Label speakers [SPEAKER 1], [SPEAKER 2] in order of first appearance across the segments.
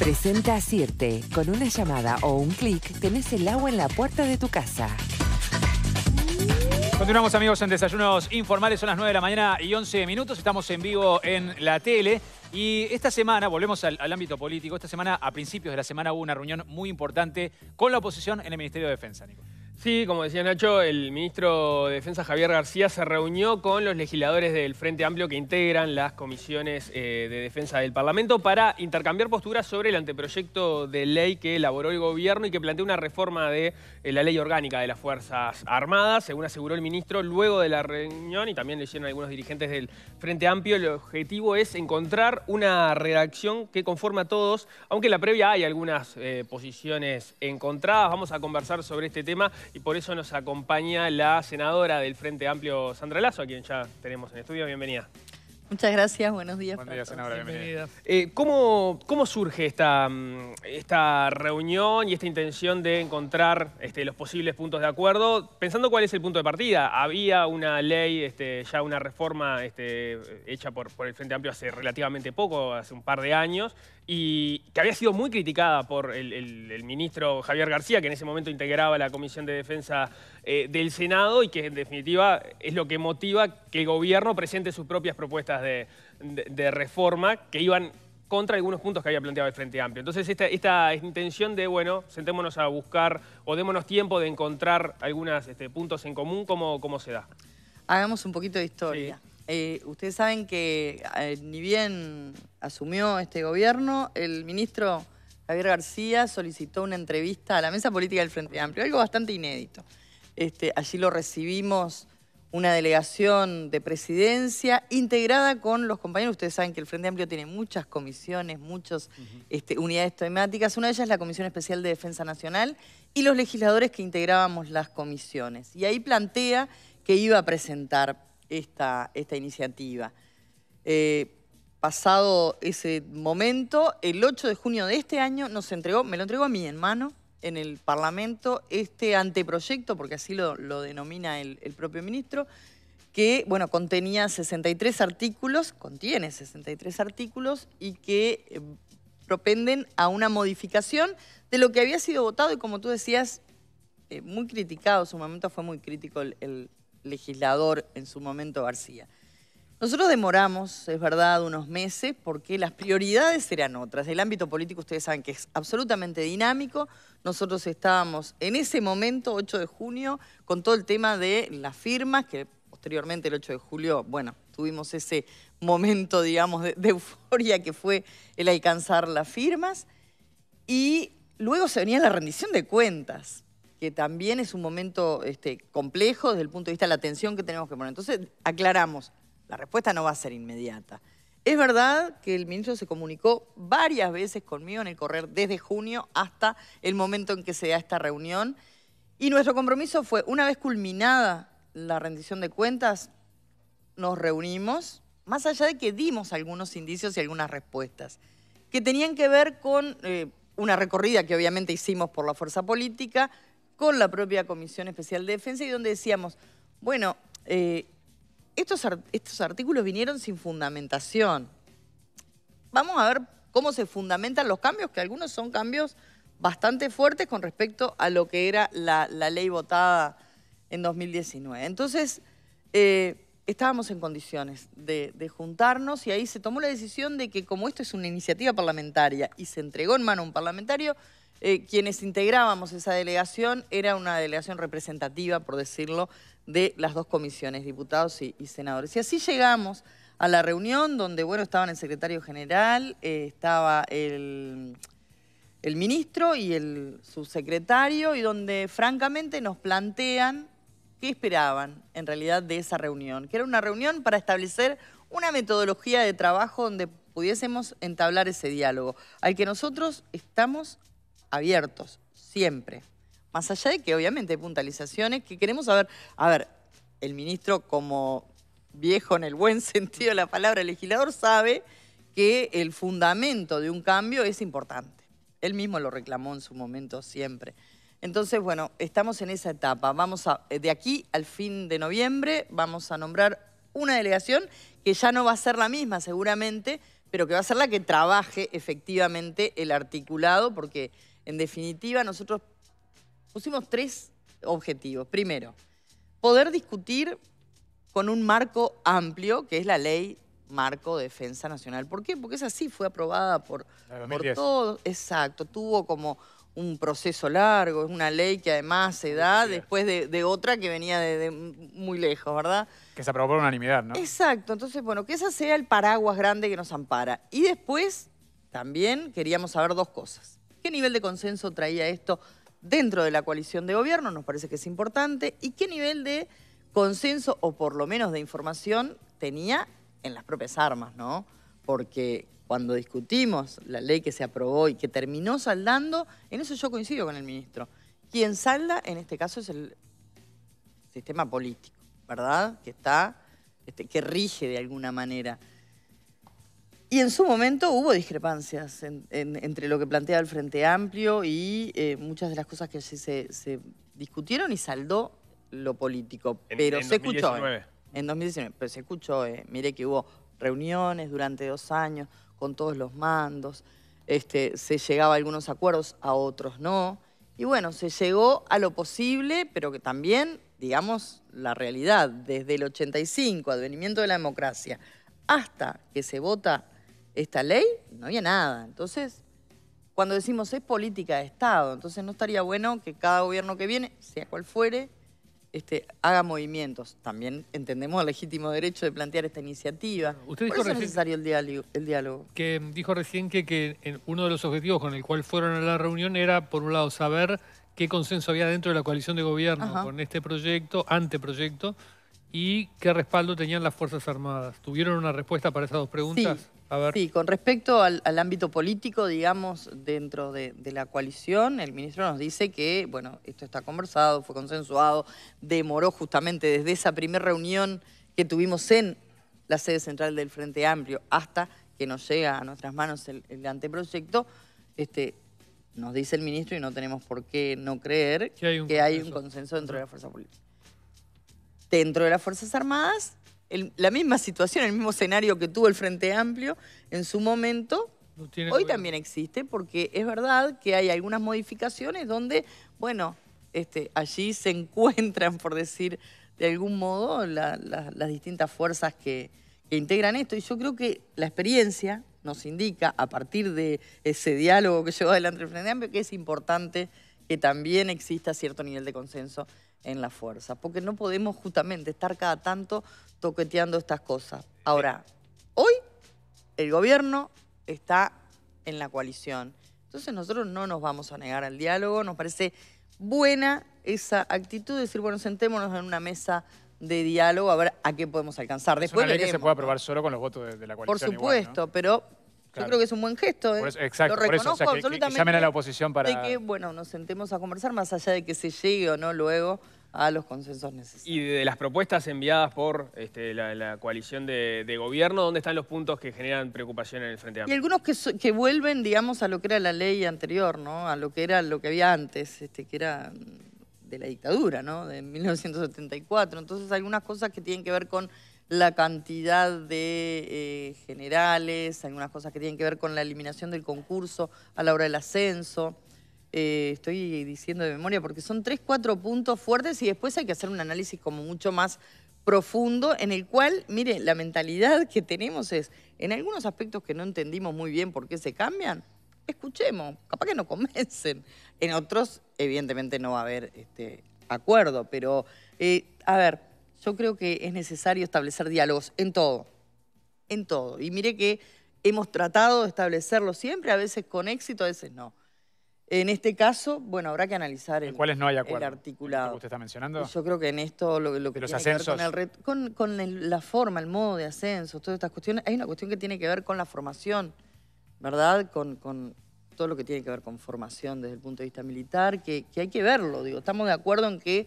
[SPEAKER 1] Presenta a Con una llamada o un clic tenés el agua en la puerta de tu casa.
[SPEAKER 2] Continuamos amigos en Desayunos Informales, son las 9 de la mañana y 11 minutos, estamos en vivo en la tele y esta semana, volvemos al, ámbito político, esta semana a principios de la semana hubo una reunión muy importante con la oposición
[SPEAKER 3] en el Ministerio de Defensa, Sí, como decía Nacho, el ministro de Defensa Javier García se reunió con los legisladores del Frente Amplio que integran las comisiones eh, de defensa del Parlamento para intercambiar posturas sobre el anteproyecto de ley que elaboró el gobierno y que plantea una reforma de eh, la ley orgánica de las Fuerzas Armadas, según aseguró el ministro luego de la reunión y también le hicieron algunos dirigentes del Frente Amplio. El objetivo es encontrar una redacción que conforme a todos, aunque en la previa hay algunas eh, posiciones encontradas. Vamos a conversar sobre este tema y por eso nos acompaña la senadora del Frente Amplio, Sandra Lazo, a quien ya tenemos en estudio. Bienvenida.
[SPEAKER 1] Muchas gracias, buenos días. Buenos días, senadora, bienvenida.
[SPEAKER 3] Eh, ¿cómo, surge esta, mm, esta reunión y esta intención de encontrar este, los posibles puntos de acuerdo? Pensando cuál es el punto de partida. Había una ley, este, ya una reforma este, hecha por el Frente Amplio hace relativamente poco, hace un par de años, y que había sido muy criticada por el, ministro Javier García, que en ese momento integraba la Comisión de Defensa eh, del Senado y que en definitiva es lo que motiva que el gobierno presente sus propias propuestas de, reforma que iban contra algunos puntos que había planteado el Frente Amplio. Entonces, esta, esta, intención de, bueno, sentémonos a buscar o démonos tiempo de encontrar algunos este, puntos en común, ¿cómo, ¿cómo, se da?
[SPEAKER 1] Hagamos un poquito de historia. Eh, ustedes saben que eh, ni bien asumió este gobierno, el ministro Javier García solicitó una entrevista a la mesa política del Frente Amplio, algo bastante inédito. Este, allí lo recibimos una delegación de presidencia integrada con los compañeros. Ustedes saben que el Frente Amplio tiene muchas comisiones, muchas este, unidades temáticas. Una de ellas es la Comisión Especial de Defensa Nacional y los legisladores que integrábamos las comisiones. Y ahí plantea que iba a presentar esta, esta iniciativa. Eh, pasado ese momento, el 8 de junio de este año nos entregó, me lo entregó a mí en mano, en el Parlamento, este anteproyecto, porque así lo, denomina el, propio ministro, que bueno, contenía 63 artículos, contiene 63 artículos y que eh, propenden a una modificación de lo que había sido votado y como tú decías, eh, muy criticado, su momento fue muy crítico el, legislador en su momento García. Nosotros demoramos, es verdad, unos meses porque las prioridades eran otras. El ámbito político ustedes saben que es absolutamente dinámico. Nosotros estábamos en ese momento, 8 de junio, con todo el tema de las firmas, que posteriormente el 8 de julio, bueno, tuvimos ese momento, digamos, de, euforia que fue el alcanzar las firmas. Y luego se venía la rendición de cuentas que también es un momento este, complejo desde el punto de vista de la atención que tenemos que poner. Entonces, aclaramos, la respuesta no va a ser inmediata. Es verdad que el ministro se comunicó varias veces conmigo en el correr desde junio hasta el momento en que se da esta reunión. Y nuestro compromiso fue, una vez culminada la rendición de cuentas, nos reunimos, más allá de que dimos algunos indicios y algunas respuestas, que tenían que ver con eh, una recorrida que obviamente hicimos por la fuerza política, con la propia Comisión Especial de Defensa y donde decíamos, bueno, eh, estos, estos artículos vinieron sin fundamentación. Vamos a ver cómo se fundamentan los cambios, que algunos son cambios bastante fuertes con respecto a lo que era la, ley votada en 2019. Entonces, eh, estábamos en condiciones de, de juntarnos y ahí se tomó la decisión de que como esto es una iniciativa parlamentaria y se entregó en mano a un parlamentario, eh, quienes integrábamos esa delegación era una delegación representativa, por decirlo, de las dos comisiones, diputados y, senadores. Y así llegamos a la reunión donde, bueno, estaban el secretario general, eh, estaba el, el ministro y el subsecretario, y donde francamente nos plantean qué esperaban en realidad de esa reunión, que era una reunión para establecer una metodología de trabajo donde pudiésemos entablar ese diálogo, al que nosotros estamos abiertos, siempre. Más allá de que obviamente hay puntualizaciones que queremos saber, a ver, el ministro como viejo en el buen sentido de la palabra, legislador sabe que el fundamento de un cambio es importante. Él mismo lo reclamó en su momento siempre. Entonces, bueno, estamos en esa etapa. Vamos a, de aquí al fin de noviembre vamos a nombrar una delegación que ya no va a ser la misma seguramente, pero que va a ser la que trabaje efectivamente el articulado, porque en definitiva, nosotros pusimos tres objetivos. Primero, poder discutir con un marco amplio, que es la ley marco defensa nacional. ¿Por qué? Porque esa sí fue aprobada por, por todos. Exacto, tuvo como un proceso largo, es una ley que además se da después de, otra que venía de, muy lejos, ¿verdad? Que se aprobó por unanimidad, ¿no? Exacto, entonces, bueno, que esa sea el paraguas grande que nos ampara. Y después, también queríamos saber dos cosas. ¿Qué nivel de consenso traía esto dentro de la coalición de gobierno? Nos parece que es importante. ¿Y qué nivel de consenso, o por lo menos de información, tenía en las propias armas, no? Porque cuando discutimos la ley que se aprobó y que terminó saldando, en eso yo coincido con el ministro. Quien salda en este caso es el sistema político, ¿verdad? Que está, este, que rige de alguna manera. Y en su momento hubo discrepancias entre lo que planteaba el Frente Amplio y eh, muchas de las cosas que se, se, discutieron y saldó lo político. pero se escuchó. Eh, en 2019. Pero se escuchó. Eh. mire que hubo reuniones durante dos años con todos los mandos. Este, se llegaba a algunos acuerdos, a otros no. Y bueno, se llegó a lo posible, pero que también, digamos, la realidad, desde el 85, advenimiento de la democracia, hasta que se vota esta ley, no había nada. Entonces, cuando decimos es política de Estado, entonces no estaría bueno que cada gobierno que viene, sea cual fuere, este, haga movimientos. También entendemos el legítimo derecho de plantear esta iniciativa. Usted dijo Por es necesario el diálogo, el
[SPEAKER 4] Que dijo recién que, uno de los objetivos con el cual fueron a la reunión era, por un lado, saber qué consenso había dentro de la coalición de gobierno con este proyecto, anteproyecto, y qué respaldo tenían las Fuerzas Armadas. ¿Tuvieron una respuesta para esas dos preguntas? Sí,
[SPEAKER 1] con respecto al, ámbito político, digamos, dentro de, la coalición, el ministro nos dice que, bueno, esto está conversado, fue consensuado, demoró justamente desde esa primera reunión que tuvimos en la sede central del Frente Amplio hasta que nos llega a nuestras manos el, anteproyecto, este, nos dice el ministro y no tenemos por qué no creer que hay un consenso dentro de la fuerza política dentro de las Fuerzas Armadas, la misma situación, el mismo escenario que tuvo el Frente Amplio en su momento, hoy también existe, porque es verdad que hay algunas modificaciones donde, bueno, este, allí se encuentran, por decir de algún modo, las distintas fuerzas que, integran esto. Y yo creo que la experiencia nos indica, a partir de ese diálogo que llegó adelante el Frente Amplio, que es importante que también exista cierto nivel de consenso en la fuerza, porque no podemos justamente estar cada tanto toqueteando estas cosas. Ahora, hoy el gobierno está en la coalición. Entonces nosotros no nos vamos a negar al diálogo, nos parece buena esa actitud de decir, bueno, sentémonos en una mesa de diálogo a ver a qué podemos alcanzar. Después es una ley que se puede aprobar
[SPEAKER 2] solo con los votos de, la coalición. Por supuesto,
[SPEAKER 1] pero yo creo que es un buen gesto. ¿eh? eso, exacto, Lo reconozco Que, llamen a la oposición para... De que, bueno, nos sentemos a conversar más allá de que se llegue o no luego a los consensos necesarios.
[SPEAKER 3] Y de las propuestas enviadas por este, la, coalición de, gobierno, ¿dónde están los puntos que generan preocupación en el Frente Amplio? Y algunos
[SPEAKER 1] que, que vuelven, digamos, a lo que era la ley anterior, ¿no? A lo que era lo que había antes, este, que era mm, de la dictadura, ¿no? De 1974. Entonces, algunas cosas que tienen que ver con la cantidad de eh, generales, algunas cosas que tienen que ver con la eliminación del concurso a la hora del ascenso. Eh, estoy diciendo de memoria porque son tres, cuatro puntos fuertes y después hay que hacer un análisis como mucho más profundo en el cual, mire, la mentalidad que tenemos es, en algunos aspectos que no entendimos muy bien por qué se cambian, escuchemos, capaz que no convencen. En otros, evidentemente, no va a haber este acuerdo, pero, eh, a ver, yo creo que es necesario establecer diálogos en todo, en todo. Y mire que hemos tratado de establecerlo siempre, a veces con éxito, a veces no. En este caso, bueno, habrá que analizar el, cuáles no hay acuerdo? el articulado. ¿Usted está mencionando? Yo creo que en esto lo, que tiene que ver con, el, con, la forma, el modo de ascenso, todas estas cuestiones, hay una cuestión que tiene que ver con la formación, ¿verdad? Con, todo lo que tiene que ver con formación desde el punto de vista militar, que, que hay que verlo, digo, estamos de acuerdo en que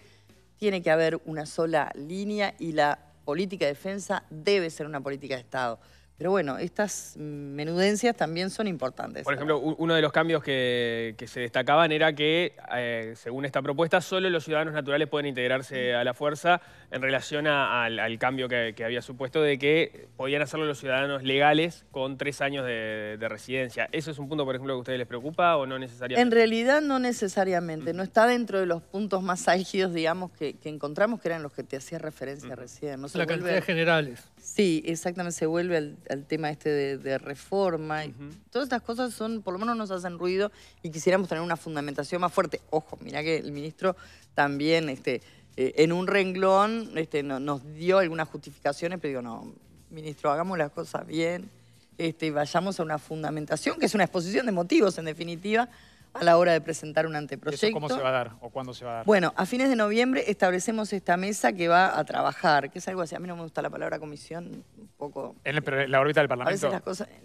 [SPEAKER 1] tiene que haber una sola línea y la política de defensa debe ser una política de Estado. Pero bueno, estas menudencias también son importantes. Por
[SPEAKER 3] ejemplo, uno de los cambios que, se destacaban era que, eh, según esta propuesta, solo los ciudadanos naturales pueden integrarse a la fuerza en relación al, cambio que, había supuesto de que podían hacerlo los ciudadanos legales con tres años de, residencia. ¿Eso es un punto, por ejemplo, que a ustedes les preocupa o no necesariamente? En realidad
[SPEAKER 1] no necesariamente. Mm. No está dentro de los puntos más álgidos, digamos, que, encontramos, que eran los que te hacía referencia mm. recién. la cantidad de
[SPEAKER 4] generales.
[SPEAKER 1] Sí, exactamente, se vuelve al, tema este de, reforma. y Todas estas cosas son, por lo menos nos hacen ruido y quisiéramos tener una fundamentación más fuerte. Ojo, mirá que el ministro también este, eh, en un renglón este, nos dio algunas justificaciones, pero digo, no, ministro, hagamos las cosas bien, este, vayamos a una fundamentación, que es una exposición de motivos en definitiva, a la hora de presentar un anteproyecto. ¿Eso ¿Cómo se va a dar o cuándo se va a dar? Bueno, a fines de noviembre establecemos esta mesa que va a trabajar, que es algo así, a mí no me gusta la palabra comisión, un poco...
[SPEAKER 2] ¿En la órbita del Parlamento?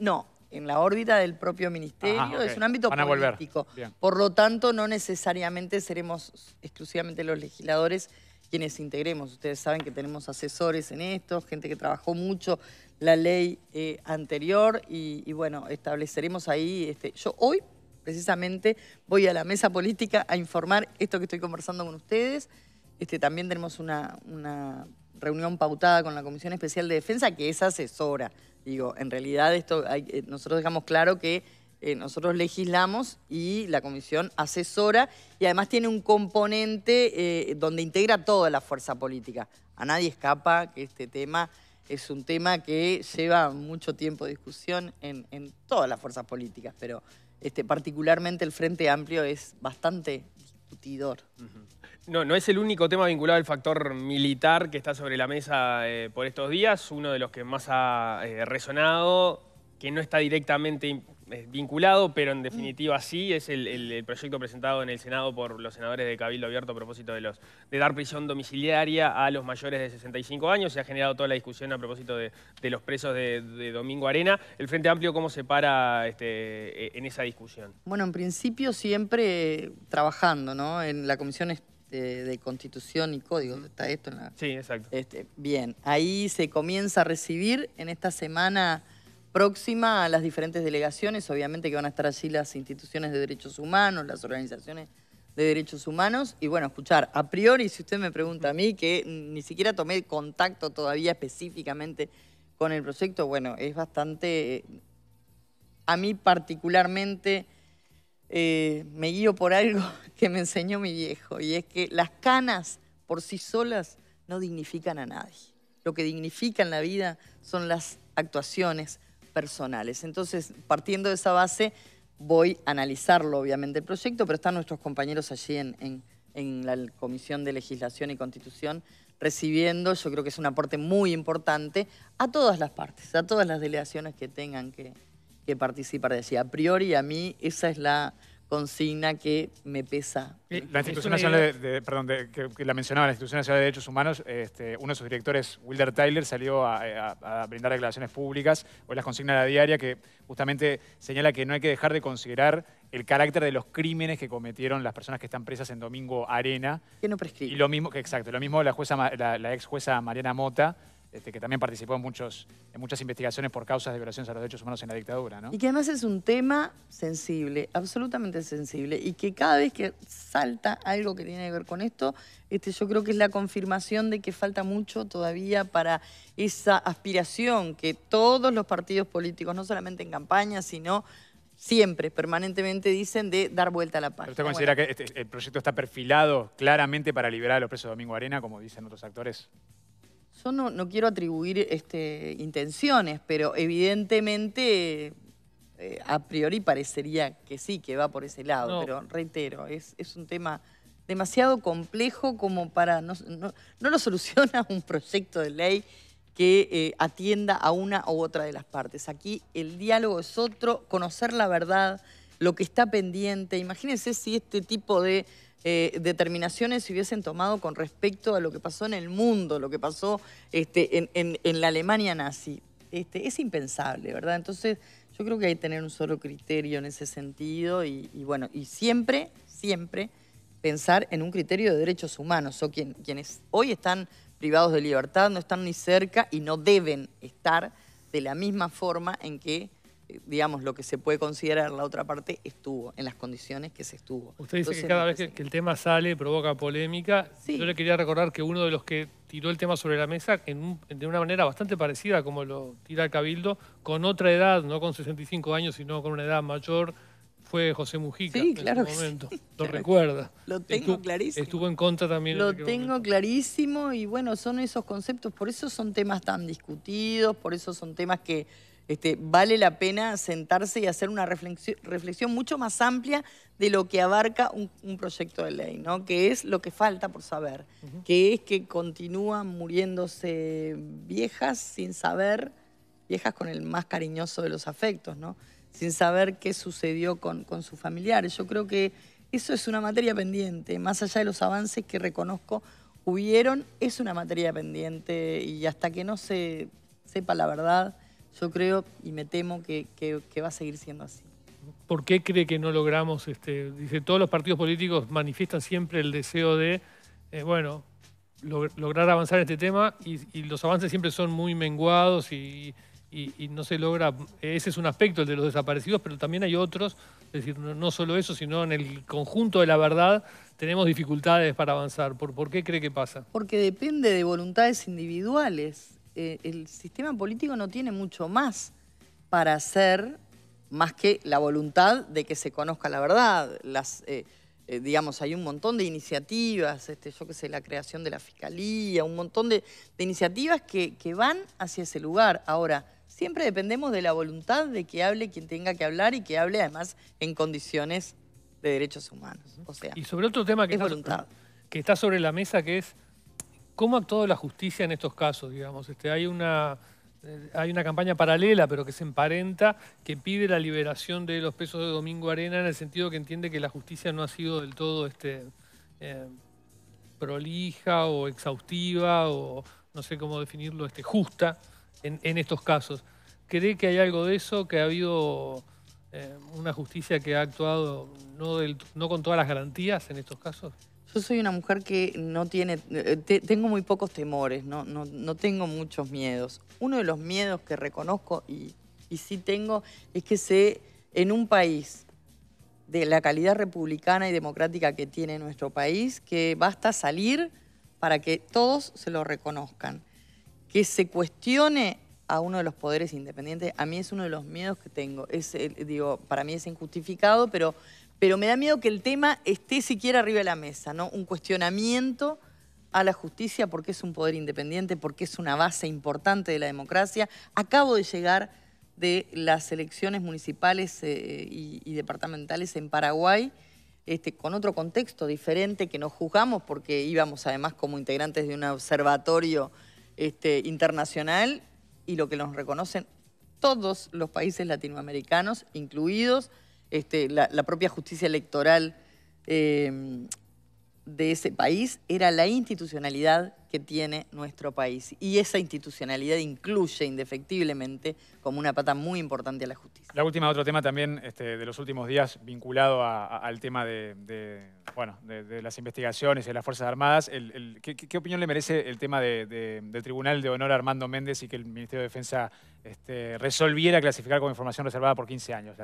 [SPEAKER 1] No, en la órbita del propio ministerio, es un ámbito político. Por lo tanto, no necesariamente seremos exclusivamente los legisladores quienes integremos. Ustedes saben que tenemos asesores en esto, gente que trabajó mucho la ley eh, anterior y, bueno, estableceremos ahí... Este, yo hoy precisamente voy a la mesa política a informar esto que estoy conversando con ustedes. Este, también tenemos una, reunión pautada con la Comisión Especial de Defensa, que es asesora. Digo, en realidad esto eh, nosotros dejamos claro que eh, nosotros legislamos y la comisión asesora y además tiene un componente eh, donde integra toda la fuerza política. A nadie escapa que este tema es un tema que lleva mucho tiempo de discusión en, todas las fuerzas políticas, pero este, particularmente el Frente Amplio es bastante discutidor.
[SPEAKER 3] No, no es el único tema vinculado al factor militar que está sobre la mesa eh, por estos días, uno de los que más ha eh, resonado, que no está directamente vinculado, pero en mm. definitiva sí, es el, proyecto presentado en el Senado por los senadores de Cabildo Abierto a propósito de, los, de dar prisión domiciliaria a los mayores de 65 años. Se ha generado toda la discusión a propósito de, los presos de, Domingo Arena. ¿El Frente Amplio cómo se para este, e, en esa discusión?
[SPEAKER 1] Bueno, en principio siempre trabajando, ¿no? En la Comisión este, de, Constitución y código ¿Está esto en la...? Sí, exacto. Este, bien, ahí se comienza a recibir en esta semana próxima a las diferentes delegaciones, obviamente que van a estar allí las instituciones de derechos humanos, las organizaciones de derechos humanos, y bueno, escuchar, a priori, si usted me pregunta a mí, que ni siquiera tomé contacto todavía específicamente con el proyecto, bueno, es bastante, a mí particularmente, eh, me guío por algo que me enseñó mi viejo, y es que las canas por sí solas no dignifican a nadie. Lo que dignifica en la vida son las actuaciones, personales. Entonces, partiendo de esa base, voy a analizarlo, obviamente, el proyecto, pero están nuestros compañeros allí en, en, la Comisión de Legislación y Constitución recibiendo, yo creo que es un aporte muy importante a todas las partes, a todas las delegaciones que tengan que, que participar de allí. A priori, a mí, esa es la consigna que me pesa.
[SPEAKER 2] la Institución Nacional de, perdón, que, la mencionaba, la Institución Nacional de Derechos Humanos, este, uno de sus directores, Wilder Tyler, salió eh, a, brindar declaraciones públicas, hoy las consigna la diaria, que justamente señala que no hay que dejar de considerar el carácter de los crímenes que cometieron las personas que están presas en Domingo Arena. Que no prescribe. Y lo mismo, exacto, lo mismo la, jueza, la ex jueza Mariana Mota, este, que también participó en, muchos, en muchas investigaciones por causas de violaciones a los derechos humanos en la dictadura. Y que además
[SPEAKER 1] es un tema sensible, absolutamente sensible, y que cada vez que salta algo que tiene que ver con esto, este, yo creo que es la confirmación de que falta mucho todavía para esa aspiración que todos los partidos políticos, no solamente en campaña, sino siempre, permanentemente dicen de dar vuelta a la paz. ¿Usted considera
[SPEAKER 2] que este, este, el proyecto está perfilado claramente para liberar a los presos de Domingo Arena, como dicen otros actores?
[SPEAKER 1] Yo no, no quiero atribuir este, intenciones, pero evidentemente eh, a priori parecería que sí, que va por ese lado, pero reitero, es, es un tema demasiado complejo como para... No, no, lo soluciona un proyecto de ley que eh, atienda a una u otra de las partes. Aquí el diálogo es otro, conocer la verdad, lo que está pendiente. Imagínense si este tipo de eh, determinaciones se hubiesen tomado con respecto a lo que pasó en el mundo, lo que pasó este, en, la Alemania nazi. Este, es impensable, ¿verdad? Entonces, yo creo que hay que tener un solo criterio en ese sentido y, bueno, y siempre, siempre pensar en un criterio de derechos humanos o quienes hoy están privados de libertad no están ni cerca y no deben estar de la misma forma en que digamos, lo que se puede considerar la otra parte estuvo en las condiciones que se estuvo. Usted dice que cada
[SPEAKER 4] vez que, el tema sale provoca polémica. Yo le quería recordar que uno de los que tiró el tema sobre la mesa de una manera bastante parecida como lo tira el Cabildo, con otra edad, no con 65 años, sino con una edad mayor, fue José Mujica sí, en momento. Sí, lo recuerda. Lo tengo clarísimo. Estuvo en contra también. Lo tengo
[SPEAKER 1] clarísimo y bueno, son esos conceptos, por eso son temas tan discutidos, por eso son temas que este, vale la pena sentarse y hacer una reflexión, mucho más amplia de lo que abarca un, proyecto de ley, que es lo que falta por saber, que es que continúan muriéndose viejas sin saber, viejas con el más cariñoso de los afectos, sin saber qué sucedió con sus familiares. Yo creo que eso es una materia pendiente, más allá de los avances que reconozco hubieron, es una materia pendiente y hasta que no se sepa la verdad yo creo y me temo que, va a seguir siendo así.
[SPEAKER 4] ¿Por qué cree que no logramos? Este, dice, todos los partidos políticos manifiestan siempre el deseo de, eh, bueno, lograr avanzar en este tema y, los avances siempre son muy menguados y, no se logra. Ese es un aspecto, el de los desaparecidos, pero también hay otros, es decir, no, solo eso, sino en el conjunto de la verdad tenemos dificultades para avanzar. por qué cree que pasa?
[SPEAKER 1] Porque depende de voluntades individuales. Eh, el sistema político no tiene mucho más para hacer más que la voluntad de que se conozca la verdad. Eh, eh, digamos, hay un montón de iniciativas, este, yo qué sé, la creación de la fiscalía, un montón de, iniciativas que, van hacia ese lugar. Ahora, siempre dependemos de la voluntad de que hable quien tenga que hablar y que hable además en condiciones de derechos humanos. O sea, y sobre otro tema que,
[SPEAKER 4] que está sobre la mesa, que es ¿Cómo ha actuado la justicia en estos casos? Digamos? Este, hay, una, eh, hay una campaña paralela, pero que se emparenta, que pide la liberación de los pesos de Domingo Arena en el sentido que entiende que la justicia no ha sido del todo este, eh, prolija o exhaustiva o no sé cómo definirlo, este, justa en, estos casos. ¿Cree que hay algo de eso? ¿Que ha habido eh, una justicia que ha actuado no, no con todas las garantías en estos casos?
[SPEAKER 1] Yo soy una mujer que no tiene, eh, tengo muy pocos temores, no, no, tengo muchos miedos. Uno de los miedos que reconozco y, sí tengo es que sé en un país de la calidad republicana y democrática que tiene nuestro país, que basta salir para que todos se lo reconozcan. Que se cuestione a uno de los poderes independientes, a mí es uno de los miedos que tengo. Es, digo, para mí es injustificado, pero pero me da miedo que el tema esté siquiera arriba de la mesa, ¿no? Un cuestionamiento a la justicia porque es un poder independiente, porque es una base importante de la democracia. Acabo de llegar de las elecciones municipales eh, y, departamentales en Paraguay, este, con otro contexto diferente que nos juzgamos porque íbamos además como integrantes de un observatorio este, internacional y lo que nos reconocen todos los países latinoamericanos, incluidos este, la, propia justicia electoral em, de ese país era la institucionalidad que tiene nuestro país. Y esa institucionalidad incluye indefectiblemente como una pata muy importante a la justicia.
[SPEAKER 2] La última, otro tema también este, de los últimos días vinculado al tema de, bueno, de, las investigaciones y de las Fuerzas Armadas. ¿qué, opinión le merece el tema del Tribunal de Honor Armando Méndez y que el Ministerio de Defensa este, resolviera clasificar como información reservada por 15 años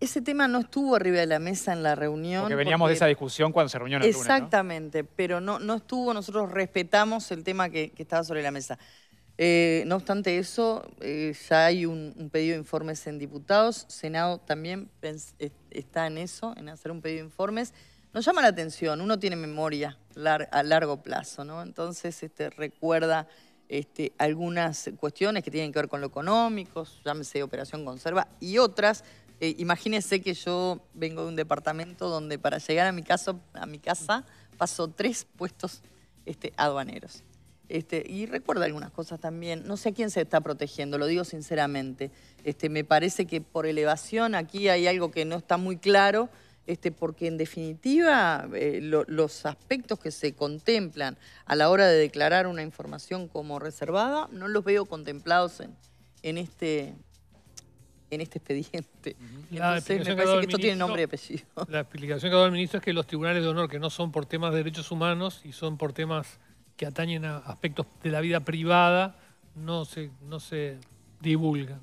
[SPEAKER 1] Ese tema no estuvo arriba de la mesa en la reunión. Porque veníamos de esa
[SPEAKER 2] discusión cuando se reunió en el
[SPEAKER 1] Exactamente, pero no, no estuvo, nosotros respetamos el tema que, estaba sobre la mesa. Eh, no obstante eso, eh, ya hay un, pedido de informes en diputados. Senado también está en eso, en hacer un pedido de informes. Nos llama la atención, uno tiene memoria a largo plazo, ¿no? Entonces este, recuerda este, algunas cuestiones que tienen que ver con lo económico, llámese operación conserva, y otras. Eh, imagínense que yo vengo de un departamento donde para llegar a mi casa, a mi casa paso tres puestos este, aduaneros. Este, y recuerdo algunas cosas también. No sé a quién se está protegiendo, lo digo sinceramente. me parece que por elevación aquí hay algo que no está muy claro este, porque en definitiva eh, los aspectos que se contemplan a la hora de declarar una información como reservada no los veo contemplados en, en este, este expediente. me parece que esto tiene nombre y apellido.
[SPEAKER 4] La explicación que ha dado el ministro es que los tribunales de honor que no son por temas de derechos humanos y son por temas que atañen a aspectos de la vida privada, no se, no se divulgan.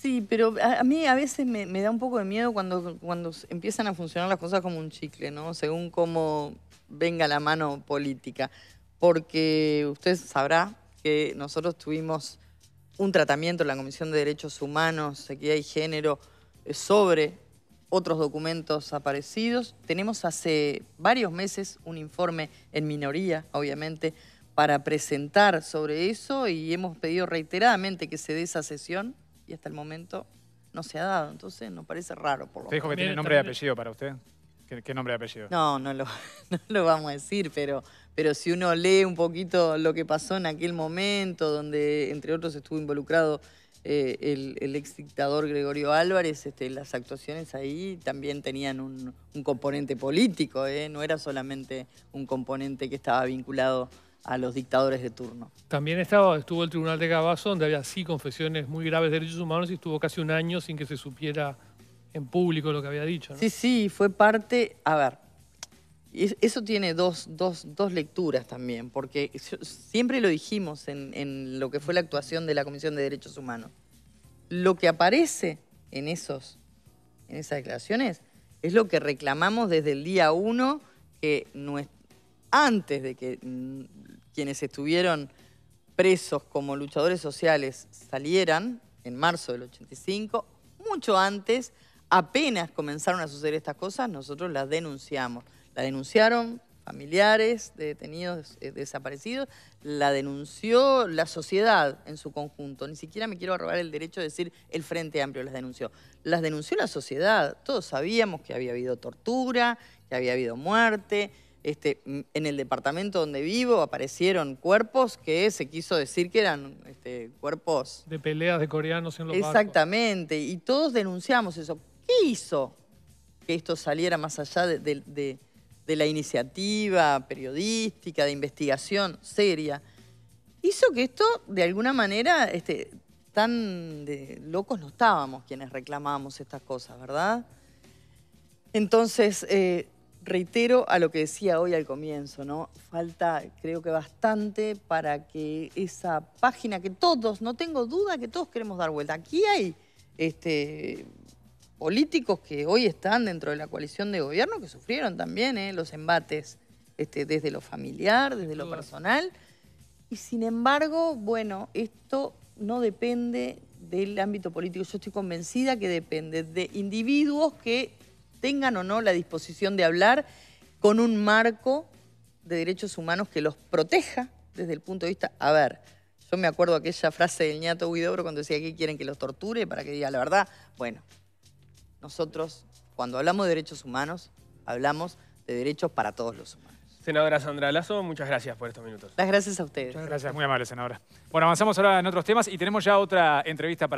[SPEAKER 1] Sí, pero a, mí a veces me, da un poco de miedo cuando, cuando empiezan a funcionar las cosas como un chicle, ¿no? Según cómo venga la mano política. Porque usted sabrá que nosotros tuvimos un tratamiento en la Comisión de Derechos Humanos, Equidad y Género eh, sobre otros documentos aparecidos. Tenemos hace varios meses un informe en minoría, obviamente, para presentar sobre eso y hemos pedido reiteradamente que se dé esa sesión y hasta el momento no se ha dado. Entonces nos parece raro por lo ¿Te dijo que tiene nombre y apellido
[SPEAKER 2] para usted? ¿Qué, nombre y apellido? No,
[SPEAKER 1] no lo, vamos a decir, pero, pero si uno lee un poquito lo que pasó en aquel momento, donde entre otros estuvo involucrado eh, el, el, ex dictador Gregorio Álvarez, este, las actuaciones ahí también tenían un, componente político, ¿eh? no era solamente un componente que estaba vinculado a los dictadores de turno.
[SPEAKER 4] También estaba, estuvo el Tribunal de Gabazo, donde había sí confesiones muy graves de derechos humanos y estuvo casi un año sin que se supiera en público lo que había dicho. Sí,
[SPEAKER 1] sí, fue parte, a ver, eso tiene dos, lecturas también, porque siempre lo dijimos en, lo que fue la actuación de la Comisión de Derechos Humanos. Lo que aparece en, esos, en esas declaraciones es lo que reclamamos desde el día uno que nuestro antes de que mm, quienes estuvieron presos como luchadores sociales salieran, en marzo del 85, mucho antes, apenas comenzaron a suceder estas cosas, nosotros las denunciamos. La denunciaron familiares de detenidos eh, desaparecidos, la denunció la sociedad en su conjunto. Ni siquiera me quiero robar el derecho de decir el Frente Amplio las denunció. Las denunció la sociedad. Todos sabíamos que había habido tortura, que había habido muerte, este, en el departamento donde vivo aparecieron cuerpos que se quiso decir que eran este,
[SPEAKER 4] cuerpos... De peleas de coreanos en los
[SPEAKER 1] Exactamente, y todos denunciamos eso. ¿Qué hizo que esto saliera más allá de, la iniciativa periodística, de investigación seria? Hizo que esto, de alguna manera, este, tan locos no estábamos quienes reclamábamos estas cosas, ¿verdad? Entonces... Eh, reitero a lo que decía hoy al comienzo, ¿no? Falta, creo que bastante para que esa página que todos, no tengo duda que todos queremos dar vuelta. Aquí hay este, políticos que hoy están dentro de la coalición de gobierno que sufrieron también ¿eh? los embates este, desde lo familiar, desde lo mm. personal. Y sin embargo, bueno, esto no depende del ámbito político. Yo estoy convencida que depende de individuos que tengan o no la disposición de hablar con un marco de derechos humanos que los proteja desde el punto de vista, a ver, yo me acuerdo aquella frase del ñato Guidobro cuando decía que quieren que los torture para que diga la verdad. Bueno, nosotros cuando hablamos de derechos humanos, hablamos de derechos para todos los humanos. Senadora Sandra
[SPEAKER 2] Lazo, muchas gracias por estos minutos.
[SPEAKER 1] Las gracias a ustedes. Muchas gracias, muy
[SPEAKER 2] amable, senadora. Bueno, avanzamos ahora en otros temas y tenemos ya otra entrevista para...